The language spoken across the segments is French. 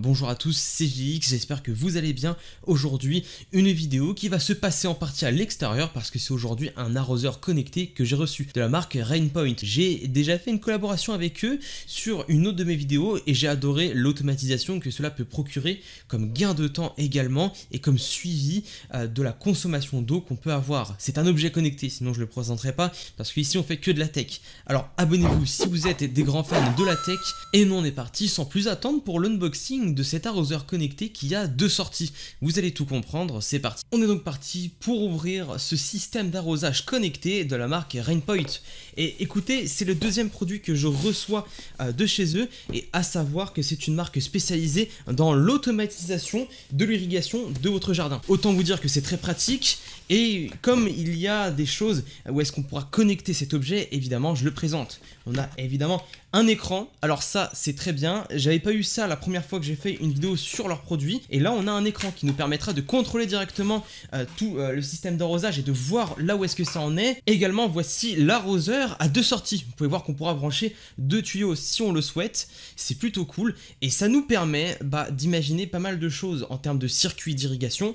Bonjour à tous, c'est JX, j'espère que vous allez bien. Aujourd'hui, une vidéo qui va se passer en partie à l'extérieur parce que c'est aujourd'hui un arroseur connecté que j'ai reçu de la marque Rainpoint. J'ai déjà fait une collaboration avec eux sur une autre de mes vidéos et j'ai adoré l'automatisation que cela peut procurer comme gain de temps également et comme suivi euh, de la consommation d'eau qu'on peut avoir. C'est un objet connecté, sinon je le présenterai pas parce qu'ici on fait que de la tech. Alors abonnez-vous si vous êtes des grands fans de la tech et nous on est parti sans plus attendre pour l'unboxing de cet arroseur connecté qui a deux sorties. Vous allez tout comprendre, c'est parti. On est donc parti pour ouvrir ce système d'arrosage connecté de la marque Rainpoint. Et écoutez, c'est le deuxième produit que je reçois euh, de chez eux et à savoir que c'est une marque spécialisée dans l'automatisation de l'irrigation de votre jardin. Autant vous dire que c'est très pratique et comme il y a des choses où est-ce qu'on pourra connecter cet objet, évidemment je le présente. On a évidemment un écran. Alors ça, c'est très bien. J'avais pas eu ça la première fois que j'ai fait une vidéo sur leurs produits. Et là, on a un écran qui nous permettra de contrôler directement euh, tout euh, le système d'arrosage et de voir là où est-ce que ça en est. Également, voici l'arroseur à deux sorties. Vous pouvez voir qu'on pourra brancher deux tuyaux si on le souhaite. C'est plutôt cool. Et ça nous permet bah, d'imaginer pas mal de choses en termes de circuit d'irrigation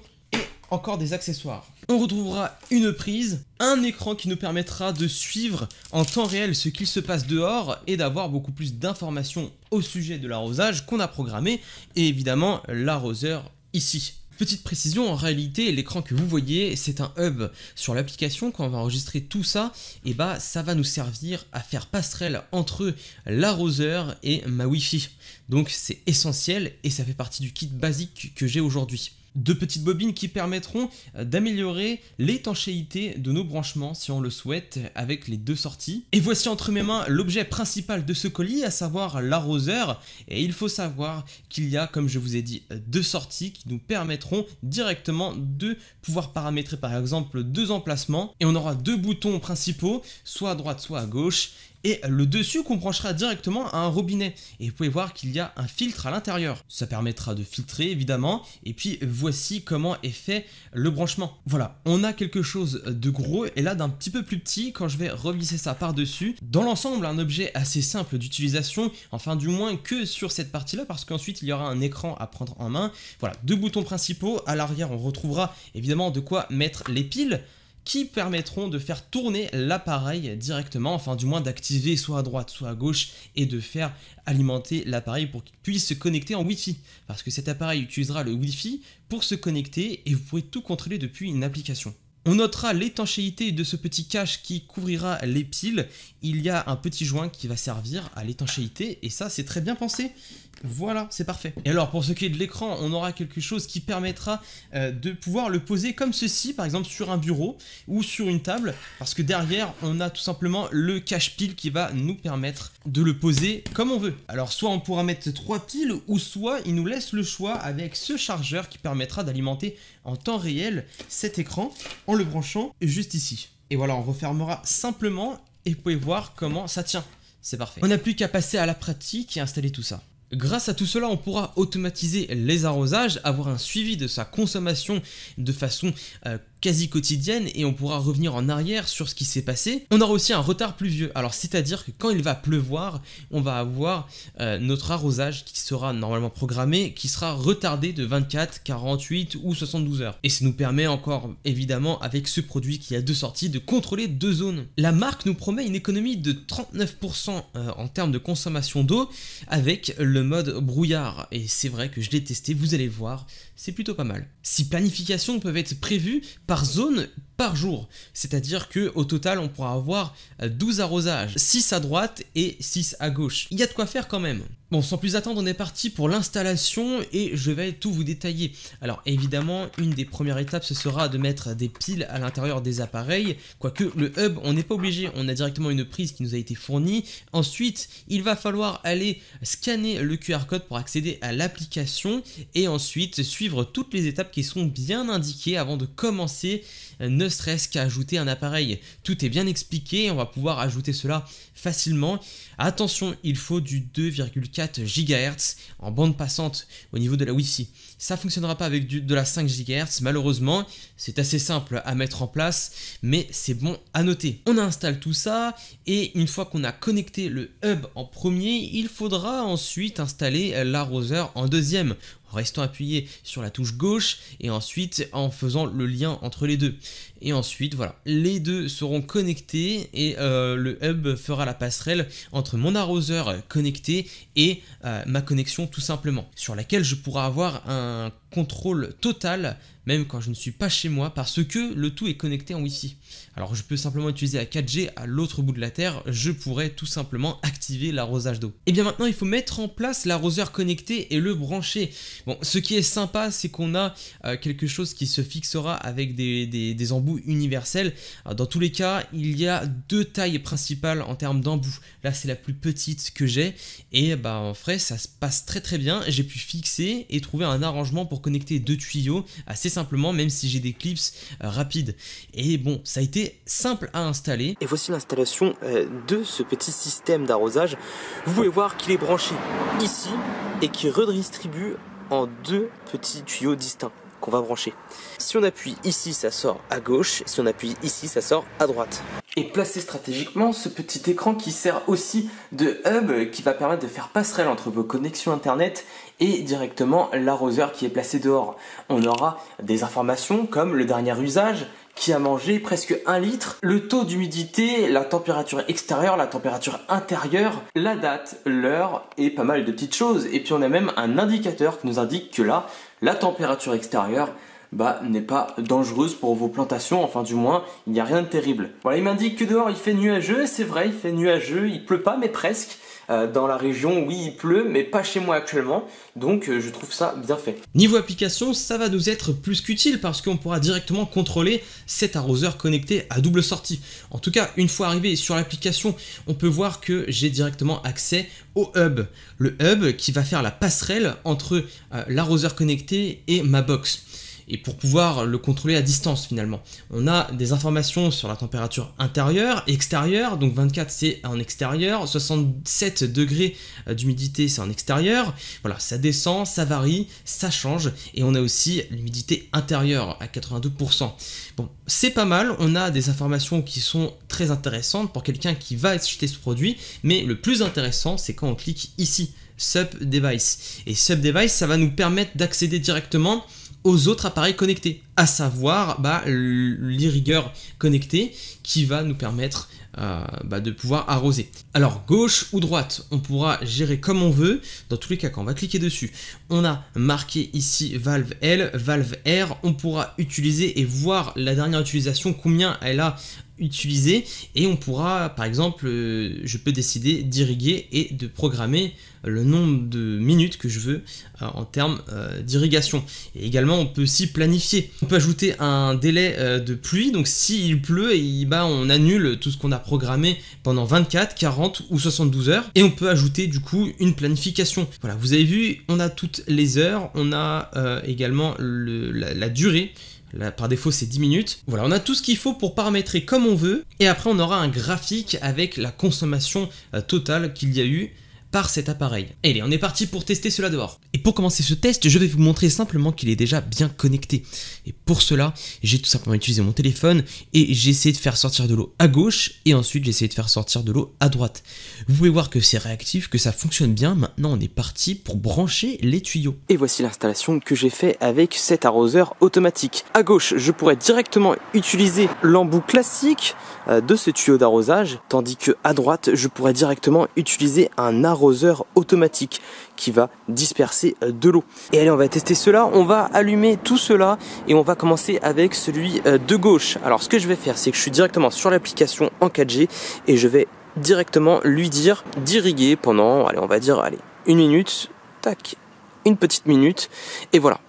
encore des accessoires. On retrouvera une prise, un écran qui nous permettra de suivre en temps réel ce qu'il se passe dehors et d'avoir beaucoup plus d'informations au sujet de l'arrosage qu'on a programmé et évidemment l'arroseur ici. Petite précision, en réalité, l'écran que vous voyez, c'est un hub. Sur l'application, quand on va enregistrer tout ça, et eh bah, ben, ça va nous servir à faire passerelle entre l'arroseur et ma Wi-Fi. Donc c'est essentiel et ça fait partie du kit basique que j'ai aujourd'hui. Deux petites bobines qui permettront euh, d'améliorer l'étanchéité de nos branchements si on le souhaite avec les deux sorties. Et voici entre mes mains l'objet principal de ce colis, à savoir l'arroseur. Et il faut savoir qu'il y a, comme je vous ai dit, euh, deux sorties qui nous permettront directement de pouvoir paramétrer par exemple deux emplacements. Et on aura deux boutons principaux, soit à droite, soit à gauche et le dessus qu'on branchera directement à un robinet. Et vous pouvez voir qu'il y a un filtre à l'intérieur. Ça permettra de filtrer évidemment, et puis voici comment est fait le branchement. Voilà, on a quelque chose de gros et là d'un petit peu plus petit quand je vais revisser ça par-dessus. Dans l'ensemble, un objet assez simple d'utilisation, enfin du moins que sur cette partie-là, parce qu'ensuite il y aura un écran à prendre en main. Voilà, deux boutons principaux, à l'arrière on retrouvera évidemment de quoi mettre les piles, qui permettront de faire tourner l'appareil directement, enfin du moins d'activer soit à droite soit à gauche et de faire alimenter l'appareil pour qu'il puisse se connecter en Wi-Fi. Parce que cet appareil utilisera le Wi-Fi pour se connecter et vous pouvez tout contrôler depuis une application. On notera l'étanchéité de ce petit cache qui couvrira les piles. Il y a un petit joint qui va servir à l'étanchéité et ça c'est très bien pensé. Voilà, c'est parfait. Et alors, pour ce qui est de l'écran, on aura quelque chose qui permettra euh, de pouvoir le poser comme ceci, par exemple sur un bureau ou sur une table, parce que derrière, on a tout simplement le cache-pile qui va nous permettre de le poser comme on veut. Alors, soit on pourra mettre trois piles, ou soit il nous laisse le choix avec ce chargeur qui permettra d'alimenter en temps réel cet écran en le branchant juste ici. Et voilà, on refermera simplement et vous pouvez voir comment ça tient. C'est parfait. On n'a plus qu'à passer à la pratique et installer tout ça. Grâce à tout cela, on pourra automatiser les arrosages, avoir un suivi de sa consommation de façon euh, quasi quotidienne et on pourra revenir en arrière sur ce qui s'est passé. On aura aussi un retard pluvieux, alors c'est-à-dire que quand il va pleuvoir, on va avoir euh, notre arrosage qui sera normalement programmé, qui sera retardé de 24, 48 ou 72 heures. Et ça nous permet encore, évidemment, avec ce produit qui a deux sorties, de contrôler deux zones. La marque nous promet une économie de 39% euh, en termes de consommation d'eau avec le mode brouillard. Et c'est vrai que je l'ai testé, vous allez voir, c'est plutôt pas mal. Si planifications peuvent être prévues par zone par jour. C'est-à-dire que au total, on pourra avoir 12 euh, arrosages, 6 à droite et 6 à gauche. Il y a de quoi faire quand même. Bon, sans plus attendre, on est parti pour l'installation et je vais tout vous détailler. Alors évidemment, une des premières étapes, ce sera de mettre des piles à l'intérieur des appareils. Quoique le hub, on n'est pas obligé, on a directement une prise qui nous a été fournie. Ensuite, il va falloir aller scanner le QR code pour accéder à l'application et ensuite suivre toutes les étapes qui sont bien indiquées avant de commencer, euh, ne serait-ce qu'à ajouter un appareil. Tout est bien expliqué, on va pouvoir ajouter cela facilement. Attention, il faut du 2,3. 4 GHz en bande passante au niveau de la Wi-Fi. Ça fonctionnera pas avec du, de la 5 GHz, malheureusement. C'est assez simple à mettre en place, mais c'est bon à noter. On installe tout ça, et une fois qu'on a connecté le hub en premier, il faudra ensuite installer l'arroseur en deuxième restant appuyé sur la touche gauche et ensuite en faisant le lien entre les deux. Et ensuite, voilà, les deux seront connectés et euh, le hub fera la passerelle entre mon arroseur connecté et euh, ma connexion tout simplement, sur laquelle je pourrai avoir un contrôle total, même quand je ne suis pas chez moi, parce que le tout est connecté en Wi-Fi. Alors je peux simplement utiliser la 4G à l'autre bout de la Terre, je pourrais tout simplement activer l'arrosage d'eau. Et eh bien maintenant, il faut mettre en place l'arroseur connecté et le brancher. Bon, ce qui est sympa, c'est qu'on a euh, quelque chose qui se fixera avec des, embouts universels. Euh, dans tous les cas, il y a deux tailles principales en termes d'embouts. Là, c'est la plus petite que j'ai, et bah en vrai, ça se passe très très bien. J'ai pu fixer et trouver un arrangement pour connecter deux tuyaux assez simplement, même si j'ai des clips euh, rapides. Et bon, ça a été simple à installer. Et voici l'installation euh, de ce petit système d'arrosage. Vous pouvez voir qu'il est branché ici et qui redistribue en deux petits tuyaux distincts va brancher. Si on appuie ici, ça sort à gauche, si on appuie ici, ça sort à droite. Et placez stratégiquement ce petit écran qui sert aussi de hub qui va permettre de faire passerelle entre vos connexions internet et directement l'arroseur qui est placé dehors. On aura des informations comme le dernier usage qui a mangé presque un litre, le taux d'humidité, la température extérieure, la température intérieure, la date, l'heure et pas mal de petites choses. Et puis on a même un indicateur qui nous indique que là, la température extérieure bah, n'est pas dangereuse pour vos plantations, enfin du moins, il n'y a rien de terrible. Voilà, il m'indique que dehors il fait nuageux, c'est vrai, il fait nuageux, il pleut pas, mais presque. Euh, dans la région, oui, il pleut, mais pas chez moi actuellement, donc euh, je trouve ça bien fait. Niveau application, ça va nous être plus qu'utile parce qu'on pourra directement contrôler cet arroseur connecté à double sortie. En tout cas, une fois arrivé sur l'application, on peut voir que j'ai directement accès au hub. Le hub qui va faire la passerelle entre euh, l'arroseur connecté et ma box et pour pouvoir le contrôler à distance finalement. On a des informations sur la température intérieure, et extérieure, donc 24 c'est en extérieur, 67 degrés euh, d'humidité c'est en extérieur, voilà, ça descend, ça varie, ça change, et on a aussi l'humidité intérieure à 92 Bon, c'est pas mal, on a des informations qui sont très intéressantes pour quelqu'un qui va acheter ce produit, mais le plus intéressant c'est quand on clique ici, Sub Device. Et Sub Device, ça va nous permettre d'accéder directement aux autres appareils connectés, à savoir bah, l'irrigueur connecté qui va nous permettre euh, bah, de pouvoir arroser. Alors gauche ou droite, on pourra gérer comme on veut, dans tous les cas quand on va cliquer dessus. On a marqué ici valve L, valve R, on pourra utiliser et voir la dernière utilisation, combien elle a utiliser et on pourra par exemple euh, je peux décider d'irriguer et de programmer le nombre de minutes que je veux euh, en termes euh, d'irrigation. Et également, on peut aussi planifier. On peut ajouter un délai de pluie, donc s'il pleut, et, bah, on annule tout ce qu'on a programmé pendant 24, 40 ou 72 heures. Et on peut ajouter du coup une planification. Voilà, vous avez vu, on a toutes les heures, on a également le, la durée par défaut, c'est 10 minutes. Voilà, on a tout ce qu'il faut pour paramétrer comme on veut. Et après, on aura un graphique avec la consommation euh, totale qu'il y a eu cet appareil. Allez, on est parti pour tester cela dehors. Et pour commencer ce test, je vais vous montrer simplement qu'il est déjà bien connecté. Et pour cela, j'ai tout simplement utilisé mon téléphone et j'ai essayé de faire sortir de l'eau à gauche et ensuite j'ai essayé de faire sortir de l'eau à droite. Vous pouvez voir que c'est réactif, que ça fonctionne bien. Maintenant, on est parti pour brancher les tuyaux. Et voici l'installation que j'ai fait avec cet arroseur automatique. À gauche, je pourrais directement utiliser l'embout classique euh, de ce tuyau d'arrosage, tandis que à droite, je pourrais directement utiliser un arroseur automatique qui va disperser euh, de l'eau. Et allez, on va tester cela, on va allumer tout cela et on va commencer avec celui euh, de gauche. Alors ce que je vais faire, c'est que je suis directement sur l'application en 4G et je vais directement lui dire d'irriguer pendant, allez, on va dire, allez, une minute, tac, une petite minute, et voilà.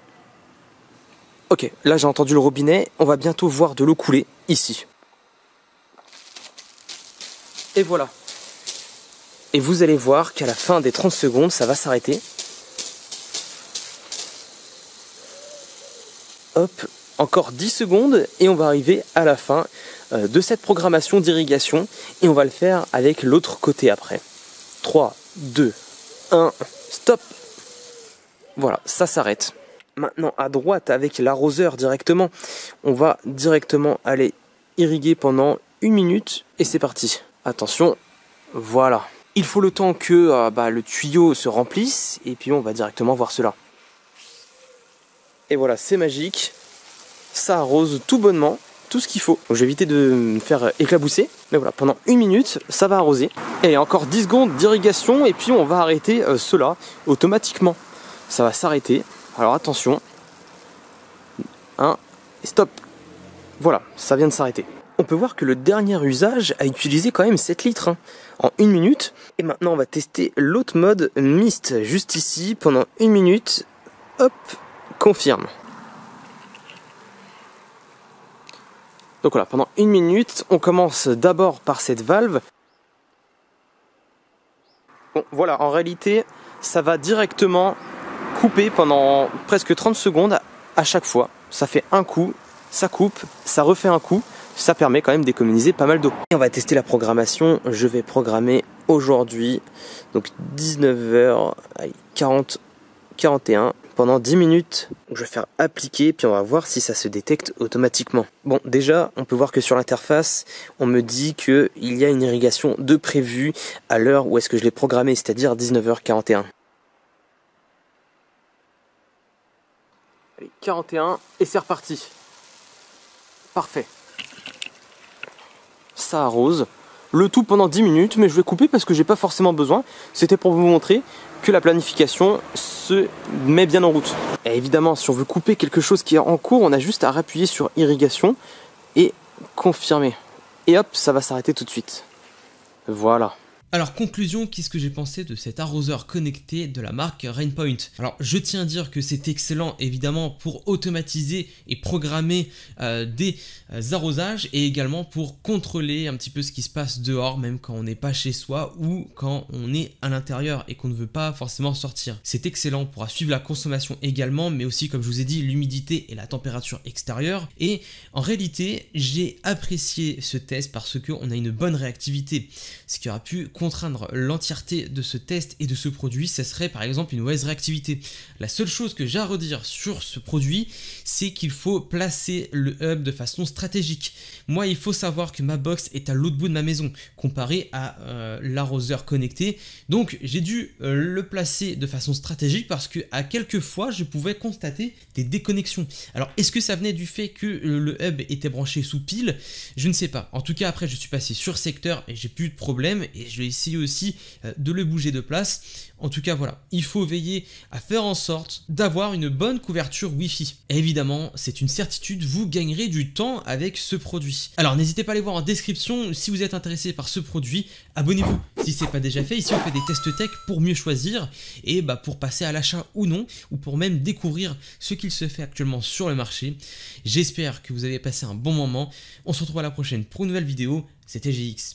Ok, là j'ai entendu le robinet, on va bientôt voir de l'eau couler ici. Et voilà, et vous allez voir qu'à la fin des 30 secondes, ça va s'arrêter. Hop, encore 10 secondes et on va arriver à la fin euh, de cette programmation d'irrigation et on va le faire avec l'autre côté après. 3, 2, 1, stop Voilà, ça s'arrête. Maintenant à droite avec l'arroseur directement, on va directement aller irriguer pendant une minute et c'est parti. Attention, voilà. Il faut le temps que euh, bah, le tuyau se remplisse et puis on va directement voir cela. Et voilà, c'est magique. Ça arrose tout bonnement, tout ce qu'il faut. J'ai je vais éviter de me faire éclabousser. Mais voilà, pendant une minute, ça va arroser. Et encore 10 secondes d'irrigation et puis on va arrêter euh, cela automatiquement. Ça va s'arrêter. Alors attention. stop. Voilà, ça vient de s'arrêter on peut voir que le dernier usage a utilisé quand même 7 litres hein, en une minute. Et maintenant on va tester l'autre mode mist juste ici pendant une minute. Hop, confirme. Donc voilà, pendant une minute, on commence d'abord par cette valve. Bon, voilà, en réalité, ça va directement couper pendant presque 30 secondes à chaque fois. Ça fait un coup, ça coupe, ça refait un coup ça permet quand même de d'économiser pas mal d'eau. on va tester la programmation. Je vais programmer aujourd'hui, donc 19h40, 41 pendant 10 minutes. je vais faire appliquer, puis on va voir si ça se détecte automatiquement. Bon, déjà, on peut voir que sur l'interface, on me dit qu'il y a une irrigation de prévue à l'heure où est-ce que je l'ai programmé, c'est-à-dire 19h41. Allez, 41, et c'est reparti. Parfait ça arrose. Le tout pendant 10 minutes, mais je vais couper parce que j'ai pas forcément besoin. C'était pour vous montrer que la planification se met bien en route. Et évidemment, si on veut couper quelque chose qui est en cours, on a juste à appuyer sur irrigation et confirmer. Et hop, ça va s'arrêter tout de suite. Voilà. Alors conclusion, qu'est-ce que j'ai pensé de cet arroseur connecté de la marque Rainpoint Alors je tiens à dire que c'est excellent évidemment pour automatiser et programmer euh, des euh, arrosages et également pour contrôler un petit peu ce qui se passe dehors même quand on n'est pas chez soi ou quand on est à l'intérieur et qu'on ne veut pas forcément sortir. C'est excellent pour suivre la consommation également mais aussi comme je vous ai dit l'humidité et la température extérieure et en réalité j'ai apprécié ce test parce qu'on a une bonne réactivité ce qui aura pu contraindre l'entièreté de ce test et de ce produit, ce serait par exemple une mauvaise réactivité. La seule chose que j'ai à redire sur ce produit, c'est qu'il faut placer le hub de façon stratégique. Moi, il faut savoir que ma box est à l'autre bout de ma maison, comparé à euh, l'arroseur connecté. Donc, j'ai dû euh, le placer de façon stratégique parce que à quelques fois, je pouvais constater des déconnexions. Alors, est-ce que ça venait du fait que euh, le hub était branché sous pile Je ne sais pas. En tout cas, après, je suis passé sur secteur et j'ai plus de problème et je essayer aussi euh, de le bouger de place. En tout cas, voilà, il faut veiller à faire en sorte d'avoir une bonne couverture Wi-Fi. évidemment, c'est une certitude, vous gagnerez du temps avec ce produit. Alors n'hésitez pas à aller voir en description si vous êtes intéressé par ce produit, abonnez-vous si ce n'est pas déjà fait. Ici, on fait des tests tech pour mieux choisir et bah, pour passer à l'achat ou non, ou pour même découvrir ce qu'il se fait actuellement sur le marché. J'espère que vous avez passé un bon moment. On se retrouve à la prochaine pour une nouvelle vidéo. C'était GX.